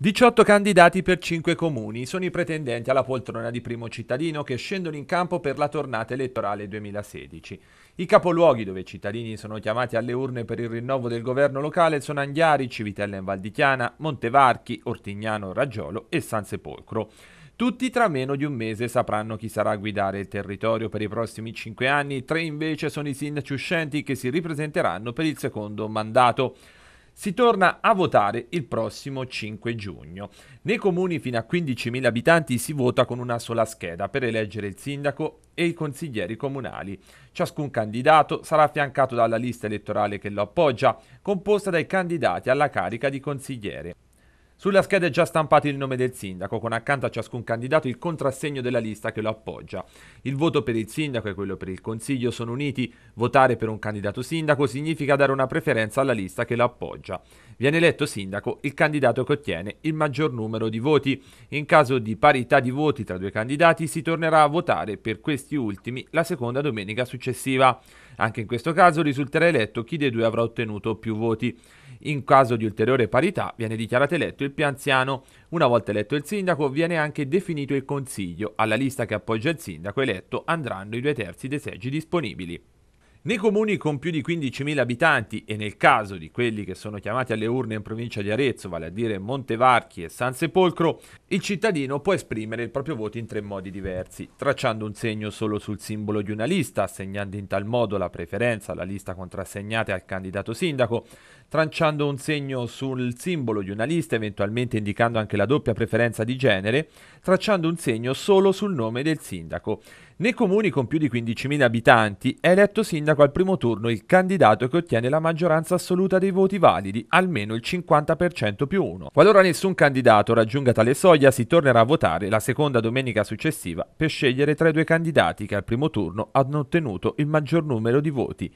18 candidati per 5 comuni sono i pretendenti alla poltrona di primo cittadino che scendono in campo per la tornata elettorale 2016. I capoluoghi dove i cittadini sono chiamati alle urne per il rinnovo del governo locale sono Anghiari, Civitella in Valdichiana, Montevarchi, Ortignano, Raggiolo e Sansepolcro. Tutti tra meno di un mese sapranno chi sarà a guidare il territorio per i prossimi 5 anni, tre invece sono i sindaci uscenti che si ripresenteranno per il secondo mandato si torna a votare il prossimo 5 giugno. Nei comuni fino a 15.000 abitanti si vota con una sola scheda per eleggere il sindaco e i consiglieri comunali. Ciascun candidato sarà affiancato dalla lista elettorale che lo appoggia, composta dai candidati alla carica di consigliere. Sulla scheda è già stampato il nome del sindaco, con accanto a ciascun candidato il contrassegno della lista che lo appoggia. Il voto per il sindaco e quello per il consiglio sono uniti. Votare per un candidato sindaco significa dare una preferenza alla lista che lo appoggia. Viene eletto sindaco il candidato che ottiene il maggior numero di voti. In caso di parità di voti tra due candidati si tornerà a votare per questi ultimi la seconda domenica successiva. Anche in questo caso risulterà eletto chi dei due avrà ottenuto più voti. In caso di ulteriore parità viene dichiarato eletto il più anziano. Una volta eletto il sindaco viene anche definito il consiglio. Alla lista che appoggia il sindaco eletto andranno i due terzi dei seggi disponibili. Nei comuni con più di 15.000 abitanti e nel caso di quelli che sono chiamati alle urne in provincia di Arezzo, vale a dire Montevarchi e San Sepolcro, il cittadino può esprimere il proprio voto in tre modi diversi, tracciando un segno solo sul simbolo di una lista, assegnando in tal modo la preferenza alla lista contrassegnata al candidato sindaco, tracciando un segno sul simbolo di una lista, eventualmente indicando anche la doppia preferenza di genere, tracciando un segno solo sul nome del sindaco. Nei comuni con più di 15.000 abitanti è eletto sindaco al primo turno il candidato che ottiene la maggioranza assoluta dei voti validi, almeno il 50% più uno. Qualora nessun candidato raggiunga tale soglia, si tornerà a votare la seconda domenica successiva per scegliere tra i due candidati che al primo turno hanno ottenuto il maggior numero di voti.